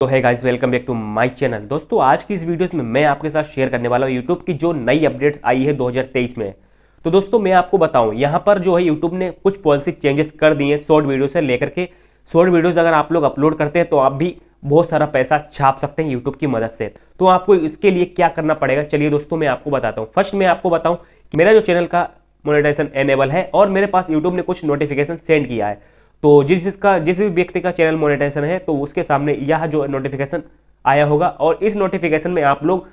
तो है guys welcome back to my channel दोस्तों आज की इस वीडियोस में मैं आपके साथ शेयर करने वाला हूँ यूट्यूब की जो नई अपडेट्स आई है 2023 में तो दोस्तों मैं आपको बताऊं यहाँ पर जो है यूट्यूब ने कुछ पॉलिसी चेंजेस कर दिए हैं शॉर्ट वीडियो से लेकर के शॉर्ट वीडियोज़ अगर आप लोग अपलोड करते हैं तो आप भी बहुत सारा पैसा छाप सकते हैं यूट्यूब की मदद से तो आपको इसके लिए क्या करना पड़ेगा चलिए दोस्तों मैं आपको बताता हूँ फर्स्ट मैं आपको बताऊँ मेरा जो चैनल का मोनिटाइजेशन एनेबल है और मेरे पास यूट्यूब ने कुछ नोटिफिकेशन सेंड किया है तो जिस जिसका जिस भी व्यक्ति का चैनल मोनिटाइजेशन है तो उसके सामने यह जो नोटिफिकेशन आया होगा और इस नोटिफिकेशन में आप लोग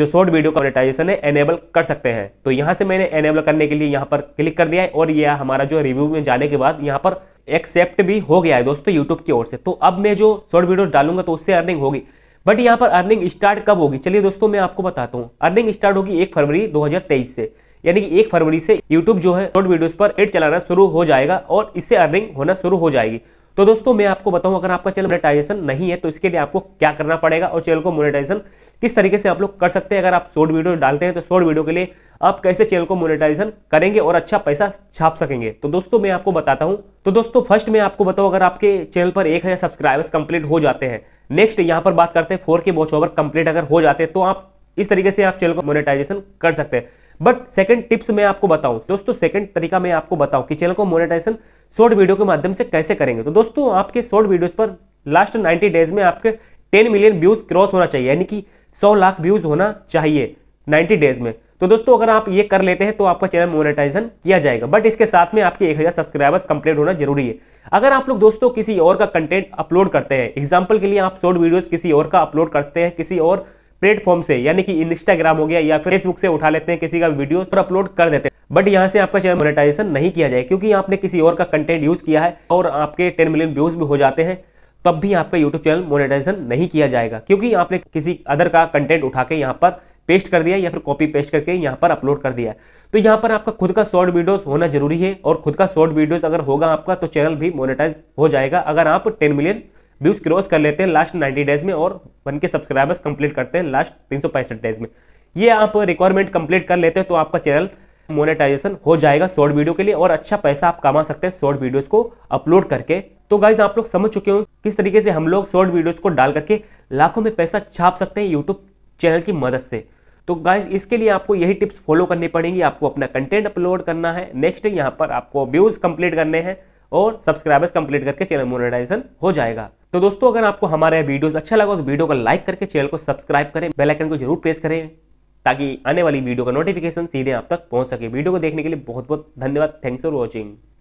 जो शॉर्ट वीडियो का मोनिटाइजेशन है एनेबल कर सकते हैं तो यहाँ से मैंने एनेबल करने के लिए यहाँ पर क्लिक कर दिया है और यह हमारा जो रिव्यू में जाने के बाद यहाँ पर एक्सेप्ट भी हो गया है दोस्तों यूट्यूब की ओर से तो अब मैं जो शॉर्ट वीडियो डालूंगा तो उससे अर्निंग होगी बट यहाँ पर अर्निंग स्टार्ट कब होगी चलिए दोस्तों मैं आपको बताता हूँ अर्निंग स्टार्ट होगी एक फरवरी दो से यानी कि एक फरवरी से यूट्यूब जो है शॉर्ट वीडियोस पर एड चलाना शुरू हो जाएगा और इससे अर्निंग होना शुरू हो जाएगी तो दोस्तों मैं आपको बताऊं अगर आपका चैनल मोनेटाइजेशन नहीं है तो इसके लिए आपको क्या करना पड़ेगा और चैनल को मोनेटाइजेशन किस तरीके से आप लोग कर सकते हैं अगर आप शॉर्ट वीडियो डालते हैं तो शॉर्ट वीडियो के लिए आप कैसे चैनल को मोनेटाइजेशन करेंगे और अच्छा पैसा छाप सकेंगे तो दोस्तों मैं आपको बताता हूँ तो दोस्तों फर्स्ट मैं आपको बताऊँ अगर आपके चैनल पर एक हज़ार सब्सक्राइबर्स कंप्लीट हो जाते हैं नेक्स्ट यहाँ पर बात करते हैं फोर के वॉच ओवर कंप्लीट अगर हो जाते हैं तो आप इस तरीके से आप चैनल को मोनेटाइजेशन कर सकते हैं बट सेकंड टिप्स मैं आपको बताऊं दोस्तों सेकंड तरीका मैं आपको बताऊं कि चैनल को मोनेटाइजेशन शॉर्ट वीडियो के माध्यम से कैसे करेंगे तो दोस्तों आपके शॉर्ट वीडियो पर लास्ट नाइनटी डेज में आपके टेन मिलियन व्यूज क्रॉस होना चाहिए यानी कि सौ लाख व्यूज होना चाहिए नाइन्टी डेज में तो दोस्तों अगर आप ये कर लेते हैं तो आपका चैनल मोनेटाइजेशन किया जाएगा बट इसके साथ में आपके 1000 सब्सक्राइबर्स कंप्लीट होना जरूरी है अगर आप लोग दोस्तों किसी और का कंटेंट अपलोड करते हैं एग्जाम्पल के लिए आप शॉर्ट वीडियोस किसी और का अपलोड करते हैं किसी और प्लेटफॉर्म से यानी कि इंस्टाग्राम हो गया या फिर फेसबुक से उठा लेते हैं किसी का वीडियो और अपलोड कर देते हैं बट यहाँ से आपका चैनल मोनेटाइजेशन नहीं किया जाए क्योंकि आपने किसी और का कंटेंट यूज किया है और आपके टेन मिलियन व्यूज भी हो जाते हैं तब भी आपका यूट्यूब चैनल मोनेटाइजेशन नहीं किया जाएगा क्योंकि आपने किसी अदर का कंटेंट उठा के यहाँ पर पेस्ट कर दिया या फिर कॉपी पेस्ट करके यहाँ पर अपलोड कर दिया तो यहाँ पर आपका खुद का शॉर्ट वीडियोस होना जरूरी है और खुद का शॉर्ट वीडियोस अगर होगा आपका तो चैनल भी मोनेटाइज हो जाएगा अगर आप 10 मिलियन व्यूज क्रॉस कर लेते हैं लास्ट 90 डेज में और वन के सब्सक्राइबर्स कंप्लीट करते हैं लास्ट तीन डेज में ये आप रिक्वायरमेंट कंप्लीट कर लेते हैं तो आपका चैनल मोनेटाइजेशन हो जाएगा शॉर्ट वीडियो के लिए और अच्छा पैसा आप कमा सकते हैं शॉर्ट वीडियोज को अपलोड करके तो गाइज आप लोग समझ चुके हो किस तरीके से हम लोग शॉर्ट वीडियोज को डाल करके लाखों में पैसा छाप सकते हैं यूट्यूब चैनल की मदद से तो गाइज इसके लिए आपको यही टिप्स फॉलो करनी पड़ेंगी आपको अपना कंटेंट अपलोड करना है नेक्स्ट यहाँ पर आपको व्यूज़ कंप्लीट करने हैं और सब्सक्राइबर्स कंप्लीट करके चैनल मोनेटाइजेशन हो जाएगा तो दोस्तों अगर आपको हमारे वीडियो अच्छा लगा तो वीडियो को लाइक करके चैनल को सब्सक्राइब करें बेलाइकन को जरूर प्रेस करें ताकि आने वाली वीडियो का नोटिफिकेशन सीधे आप तक पहुंच सके वीडियो को देखने के लिए बहुत बहुत धन्यवाद थैंक्स फॉर वॉचिंग